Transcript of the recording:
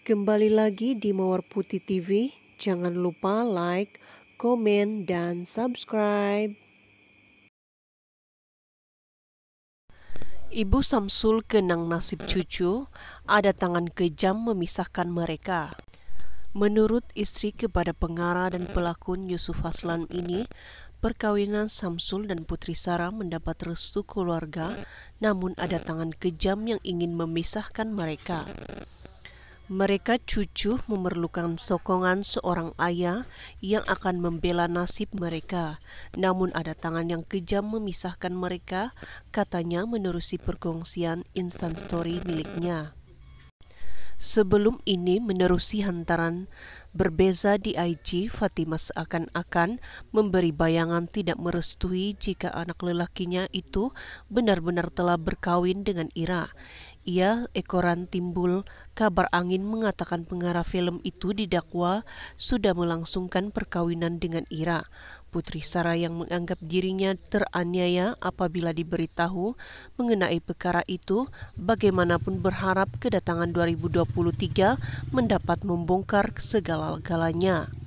Kembali lagi di Mawar Putih TV. Jangan lupa like, komen, dan subscribe. Ibu Samsul kenang nasib cucu, ada tangan kejam memisahkan mereka. Menurut istri kepada pengarah dan pelakon Yusuf Haslan ini, perkawinan Samsul dan Putri Sarah mendapat restu keluarga, namun ada tangan kejam yang ingin memisahkan mereka. Mereka cucu memerlukan sokongan seorang ayah yang akan membela nasib mereka. Namun ada tangan yang kejam memisahkan mereka, katanya menerusi perkongsian instant story miliknya. Sebelum ini menerusi hantaran berbeza di IG, Fatima seakan-akan memberi bayangan tidak merestui jika anak lelakinya itu benar-benar telah berkawin dengan Ira. Ia, ekoran timbul, kabar angin mengatakan pengarah film itu didakwa sudah melangsungkan perkawinan dengan Ira. Putri Sarah yang menganggap dirinya teraniaya apabila diberitahu mengenai perkara itu, bagaimanapun berharap kedatangan 2023 mendapat membongkar segala-galanya.